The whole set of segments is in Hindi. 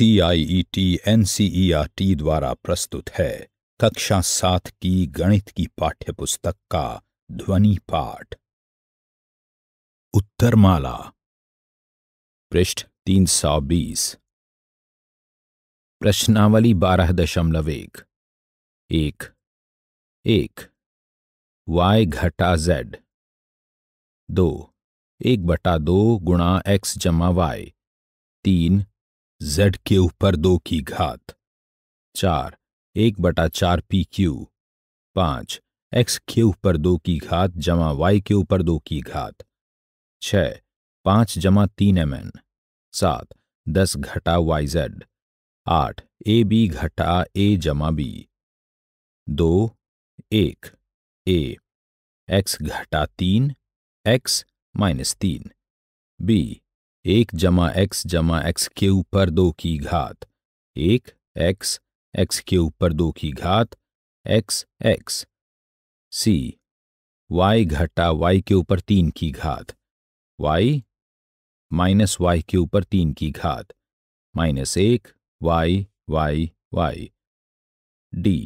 आर टी e e द्वारा प्रस्तुत है कक्षा सात की गणित की पाठ्यपुस्तक का ध्वनि पाठ उत्तरमाला पृष्ठ तीन सौ बीस प्रश्नावली बारह दशमलव एक एक एक वाई घटा जेड दो एक बटा दो गुणा एक्स जमा वाई तीन जेड के ऊपर दो की घात चार एक बटा चार पी क्यू पांच एक्स के ऊपर दो की घात जमा वाई के ऊपर दो की घात छ पांच जमा तीन एम एन सात दस घटा वाई जेड आठ ए बी घटा ए जमा बी दो एक ए एक्स घटा तीन एक्स माइनस तीन बी एक जमा एक्स जमा एक्स के ऊपर दो की घात एक एक्स एक्स के ऊपर दो की घात एक्स एक्स सी वाई घटा वाई के ऊपर तीन की घात वाई माइनस वाई के ऊपर तीन की घात माइनस एक वाई वाई वाई डी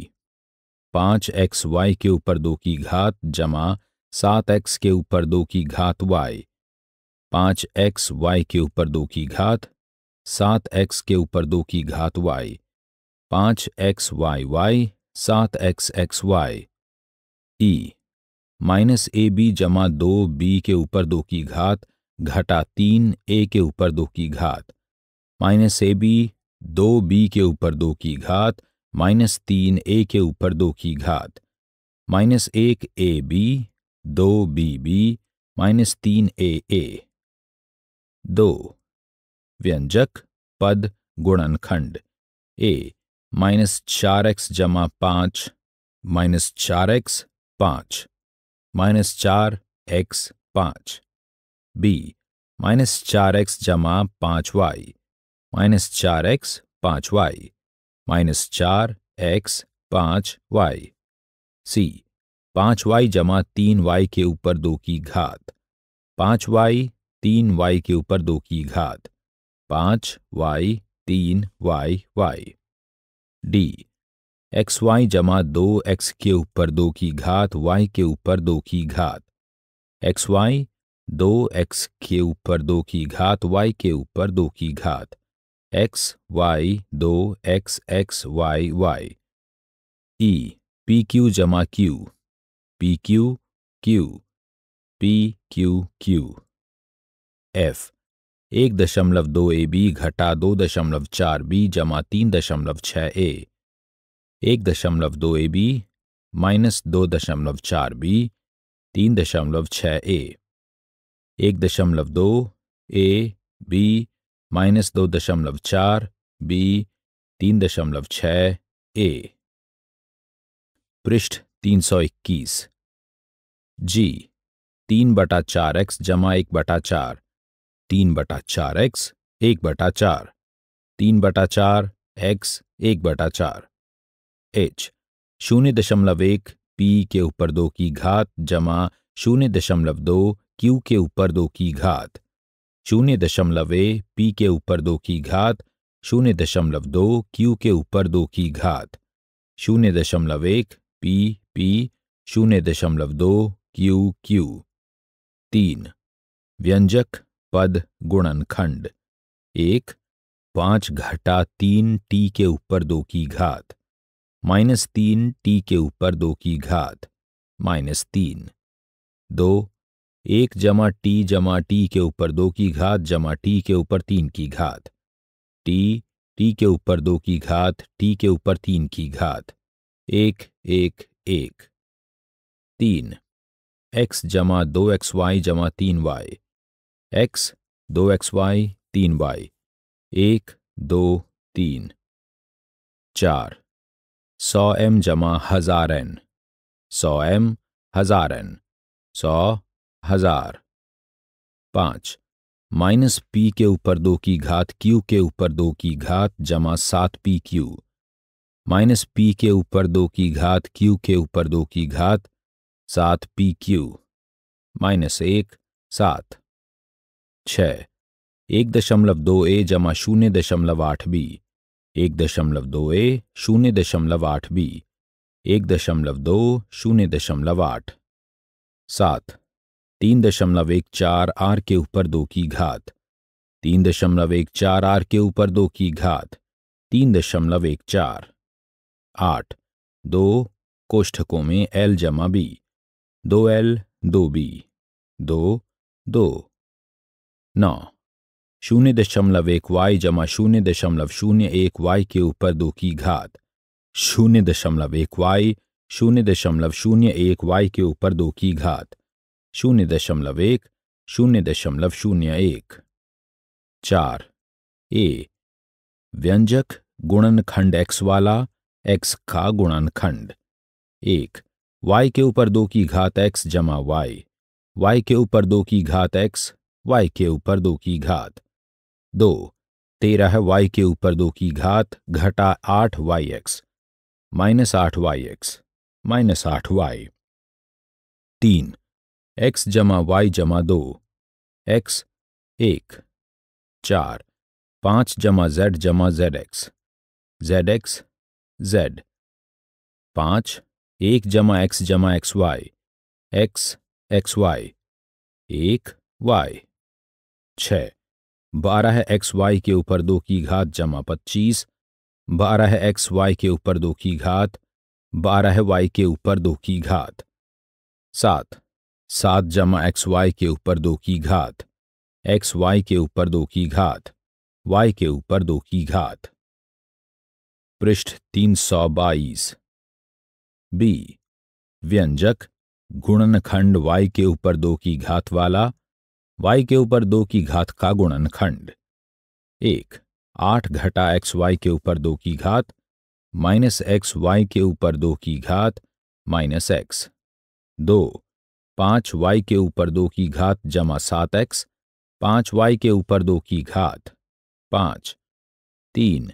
पांच एक्स वाई के ऊपर दो की घात जमा सात एक्स के ऊपर दो की घात वाई पाँच एक्स वाई के ऊपर दो की घात सात एक्स के ऊपर दो की घात वाई पाँच एक्स वाई वाई सात X X Y E e minus A B जमा दो बी के ऊपर दो की घात घटा तीन ए के ऊपर दो की घात माइनस ए बी दो बी के ऊपर दो की घात माइनस तीन ए के ऊपर दो की घात माइनस एक ए बी दो बी बी माइनस तीन ए ए दो व्यंजक पद गुणनखंड ए माइनस चार एक्स जमा पांच माइनस चार एक्स पांच माइनस चार एक्स पांच बी माइनस चार एक्स जमा पांच वाई माइनस चार एक्स पांच वाई माइनस चार एक्स पांच वाई सी पांच वाई जमा तीन वाई के ऊपर दो की घात पांच वाई तीन वाई के ऊपर दो की घात पांच वाई तीन Y Y D X Y जमा दो एक्स के ऊपर दो की घात वाई के ऊपर दो की घात एक्स वाई दो एक्स के ऊपर दो की घात वाई के ऊपर दो की घात एक्स वाई दो X X Y Y E P Q जमा Q P Q Q P Q Q F एक दशमलव दो ए बी घटा दो दशमलव चार बी जमा तीन दशमलव छः ए एक दशमलव दो ए बी माइनस दो दशमलव चार बी तीन दशमलव छः ए एक दशमलव दो ए बी माइनस दो दशमलव चार बी तीन दशमलव छ ए पृष्ठ तीन सौ इक्कीस जी तीन बटा चार एक्स जमा एक बटा चार तीन बटा चार एक्स एक बटा चार तीन बटा चार एक्स एक बटा चार एच शून्य दशमलव एक पी के ऊपर दो की घात जमा शून्य दशमलव दो क्यू के ऊपर दो की घात शून्य दशमलव ए पी के ऊपर दो की घात शून्य दशमलव दो क्यू के ऊपर दो की घात शून्य दशमलव एक पी पी शून्य दशमलव दो क्यू क्यू तीन व्यंजक पद गुणनखंड एक पांच घटा तीन टी के ऊपर दो की घात माइनस तीन टी के ऊपर दो की घात माइनस तीन दो एक जमा टी जमा टी के ऊपर दो की घात जमा टी के ऊपर तीन की घात टी टी के ऊपर दो की घात टी के ऊपर तीन की घात एक एक एक तीन एक्स जमा दो एक्स वाई जमा तीन वाई एक्स दो एक्स वाई तीन वाई एक दो तीन चार सौ एम जमा हजार एन सौ एम हजार एन सौ हजार पांच माइनस पी के ऊपर दो की घात क्यू के ऊपर दो की घात जमा सात पी क्यू माइनस पी के ऊपर दो की घात क्यू के ऊपर दो की घात सात पी क्यू माइनस एक सात छः एक दशमलव दो ए जमा शून्य दशमलव आठ बी एक दशमलव दो ए शून्य दशमलव आठ बी एक दशमलव दो शून्य दशमलव आठ सात तीन दशमलव एक चार आर के ऊपर दो की घात तीन दशमलव एक चार आर के ऊपर दो की घात तीन दशमलव एक चार आठ दो कोष्ठकों में एल जमा बी दो एल दो बी दो दो नौ शून्य दशमलव एक वाई जमा शून्य दशमलव शून्य एक वाई के ऊपर दो की घात शून्य दशमलव एक वाई शून्य दशमलव शून्य एक वाई के ऊपर दो की घात शून्य दशमलव एक शून्य दशमलव शून्य एक चार ए व्यंजक गुणनखंड एक्स वाला एक्स का गुणनखंड एक वाई के ऊपर दो की घात एक्स जमा वाई वाई के ऊपर दो की घात एक्स वाई के ऊपर दो की घात दो तेरह वाई के ऊपर दो की घात घटा आठ वाई एक्स माइनस आठ वाई एक्स माइनस आठ वाई तीन एक्स जमा वाई जमा दो एक्स एक चार पांच जमा जेड जमा Z X Z X Z पांच एक जमा एक्स जमा X Y X X Y एक वाई छः बारह एक्स वाई के ऊपर दो की घात जमा पच्चीस बारह एक्स वाई के ऊपर दो की घात बारह वाई के ऊपर दो की घात सात सात जमा एक्स वाई के ऊपर दो की घात एक्स वाई के ऊपर दो की घात वाई के ऊपर दो की घात पृष्ठ तीन सौ बाईस बी व्यंजक गुणनखंड वाई के ऊपर दो की घात वाला वाई के ऊपर दो की घात का खंड एक आठ घटा एक्स वाई के ऊपर दो की घात माइनस एक्स वाई के ऊपर दो की घात माइनस एक्स दो पांच वाई के ऊपर दो की घात जमा सात एक्स पांच वाई के ऊपर दो की घात पांच तीन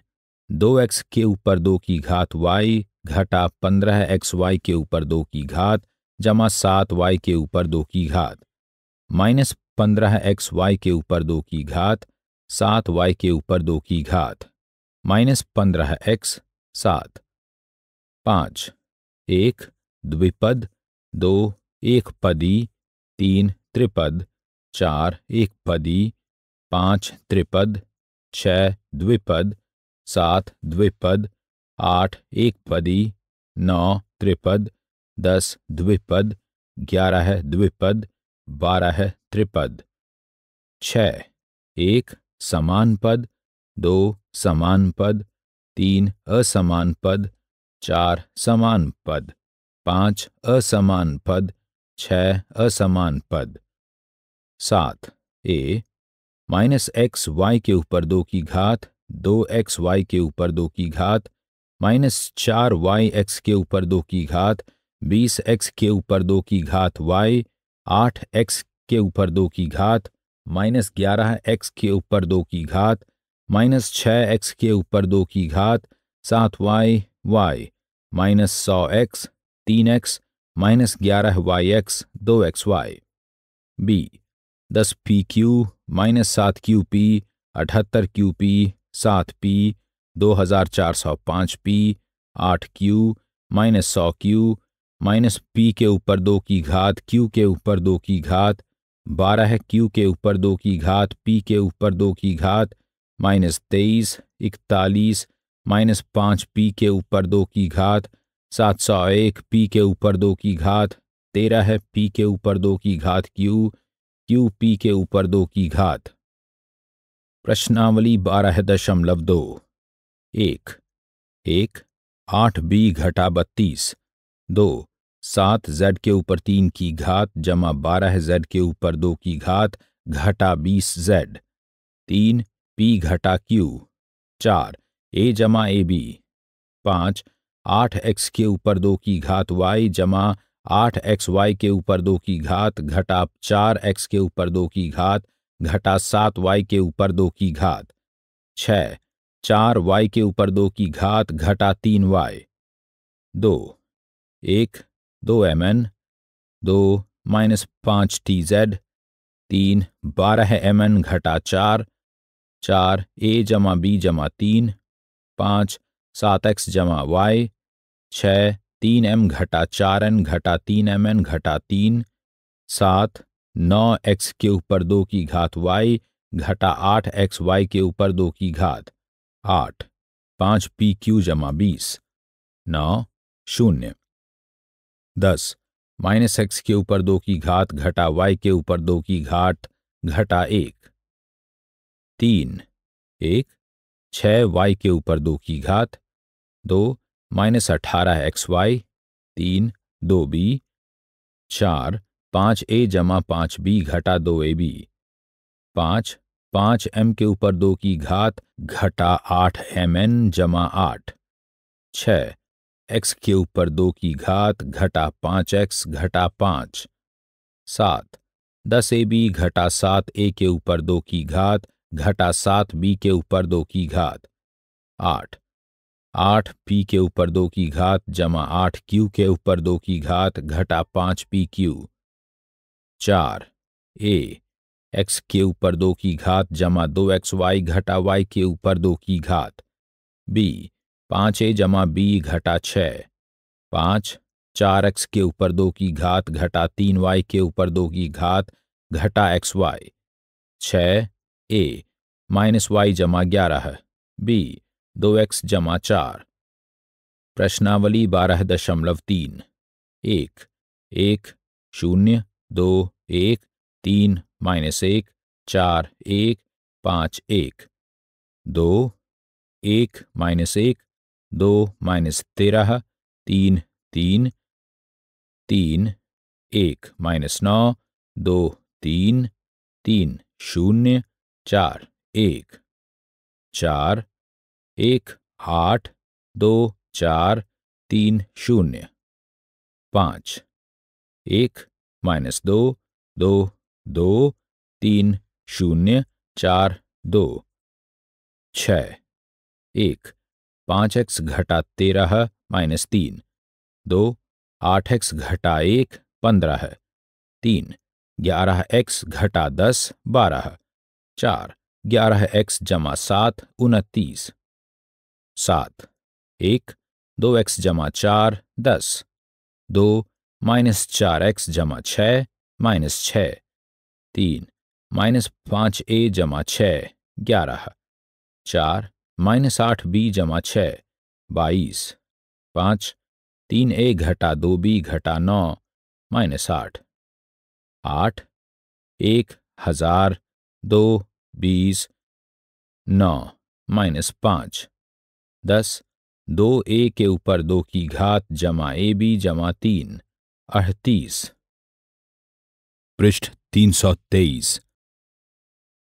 दो एक्स के ऊपर दो की घात वाई घटा पंद्रह एक्स वाई के ऊपर दो की घात जमा सात वाई के ऊपर दो की घात माइनस पंद्रह एक्स वाई के ऊपर दो की घात सात वाई के ऊपर दो की घात माइनस पंद्रह एक्स सात पाँच एक द्विपद दो एक पदी तीन त्रिपद चार एक पदी पाँच त्रिपद छः द्विपद सात द्विपद आठ एक पदी नौ त्रिपद दस द्विपद ग्यारह द्विपद बारह त्रिपद छ एक समान पद दो समान पद तीन असमान पद चार समान पद पांच असमान पद छः असमान पद सात ए माइनस एक्स वाई के ऊपर दो की घात दो एक्स वाई के ऊपर दो की घात माइनस चार वाई एक्स के ऊपर दो की घात बीस एक्स के ऊपर दो की घात वाई आठ एक्स के ऊपर दो की घात माइनस ग्यारह एक्स के ऊपर दो की घात माइनस छः एक्स के ऊपर दो की घात सात वाई वाई माइनस सौ एक्स तीन एक्स माइनस ग्यारह वाई एक्स दो एक्स वाई बी दस पी क्यू माइनस सात क्यू पी अठहत्तर क्यू पी सात पी दो हजार चार सौ पाँच पी आठ क्यू माइनस सौ क्यू माइनस पी के ऊपर दो की घात क्यू के ऊपर दो की घात बारह क्यू के ऊपर दो की घात पी के ऊपर दो की घात माइनस तेईस इकतालीस माइनस पाँच पी के ऊपर दो की घात सात सौ एक पी के ऊपर दो की घात तेरह है पी के ऊपर दो की घात क्यू क्यू पी के ऊपर दो की घात प्रश्नावली बारह दशमलव दो एक एक आठ बी घटा बत्तीस दो सात जेड के ऊपर तीन की घात जमा बारह जेड के ऊपर दो की घात घटा बीस जेड तीन पी घटा क्यू चार ए जमा ए बी पाँच आठ एक्स के ऊपर दो की घात वाई जमा आठ एक्स वाई के ऊपर दो की घात घटा चार एक्स के ऊपर दो की घात घटा सात वाई के ऊपर दो की घात छ चार वाई के ऊपर दो की घात घटा तीन वाई दो एक दो एम एन दो माइनस पाँच टी जेड तीन बारह एम एन घटा चार चार ए जमा बी जमा तीन पाँच सात एक्स जमा वाई छः तीन एम घटा चार एन घटा तीन एम एन घटा तीन सात नौ एक्स के ऊपर दो की घात वाई घटा आठ एक्स वाई के ऊपर दो की घात आठ पाँच पी क्यू जमा बीस नौ शून्य दस माइनस एक्स के ऊपर दो की घात घटा वाई के ऊपर दो की घाट घटा एक तीन एक छ वाई के ऊपर दो की घात दो माइनस अठारह एक्स वाई तीन दो बी चार पाँच ए जमा पाँच बी घटा दो ए बी पाँच पाँच एम के ऊपर दो की घात घटा आठ एम एन जमा आठ छः एक्स के ऊपर दो की घात घटा पांच एक्स घटा पांच सात दस ए बी घटा सात ए के ऊपर दो की घात घटा सात बी के ऊपर दो की घात आठ आठ पी के ऊपर दो की घात जमा आठ क्यू के ऊपर दो की घात घटा पांच पी क्यू चार ए एक्स के ऊपर दो की घात जमा दो एक्स वाई घटा वाई के ऊपर दो की घात बी पाँच ए जमा बी घटा छ पाँच चार एक्स के ऊपर दो की घात घटा तीन वाई के ऊपर दो की घात घटा एक्स वाई छ ए माइनस वाई जमा ग्यारह बी दो एक्स जमा चार प्रश्नावली बारह दशमलव तीन एक एक शून्य दो एक तीन माइनस एक चार एक पाँच एक दो एक माइनस एक दो माइनस तेरह तीन तीन तीन एक माइनस नौ दो तीन तीन शून्य चार एक चार एक आठ दो चार तीन शून्य पाँच एक माइनस दो दो दो तीन शून्य चार दो छ एक पाँच एक्स घटा तेरह माइनस तीन दो आठ एक्स घटा एक पंद्रह तीन ग्यारह एक्स घटा दस बारह चार ग्यारह एक्स जमा सात उनतीस सात एक दो एक्स जमा चार दस दो माइनस चार एक्स जमा छः माइनस छ तीन माइनस पाँच ए जमा छ ग्यारह चार माइनस आठ बी जमा छ बाईस पाँच तीन ए घटा दो बी घटा नौ माइनस आठ आठ एक हजार दो बीस नौ माइनस पाँच दस दो ए के ऊपर दो की घात जमा ए बी जमा तीन अड़तीस पृष्ठ तीन सौ तेईस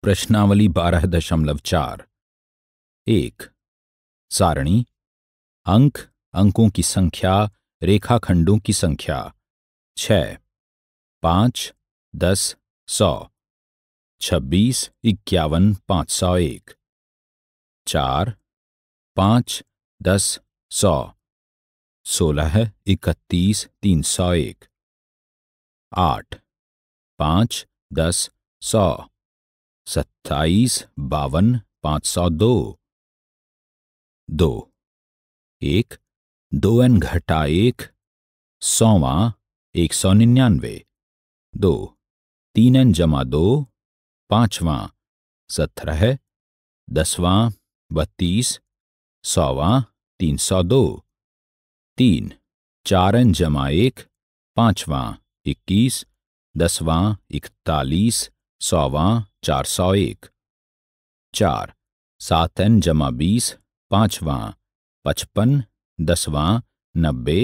प्रश्नावली बारह दशमलव चार एक सारणी अंक अंकों की संख्या रेखाखंडों की संख्या छ पांच दस सौ छब्बीस इक्यावन पांच सौ एक चार पांच दस सौ सोलह इकतीस तीन सौ एक आठ पांच दस सौ सत्ताईस बावन पांच सौ दो दो एक दो एन घटा एक सौवा एक सौ निन्यानवे दो तीन एन जमा दो पांचवा सत्रह दसवां बत्तीस सौवा तीन सौ दो तीन चार एन जमा एक पांचवा इक्कीस दसवां इकतालीस सौवा चार सौ एक चार सात एन जमा बीस पांचवां पचपन दसवां नब्बे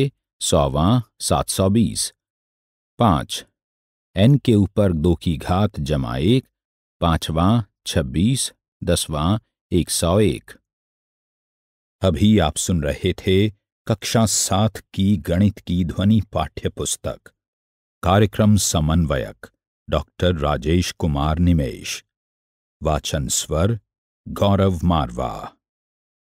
सौवां सात सौ बीस पांच एन के ऊपर दो की घात जमा एक पांचवां छब्बीस दसवां एक सौ एक अभी आप सुन रहे थे कक्षा सात की गणित की ध्वनि पाठ्य पुस्तक कार्यक्रम समन्वयक डॉक्टर राजेश कुमार निमेश वाचन स्वर गौरव मारवा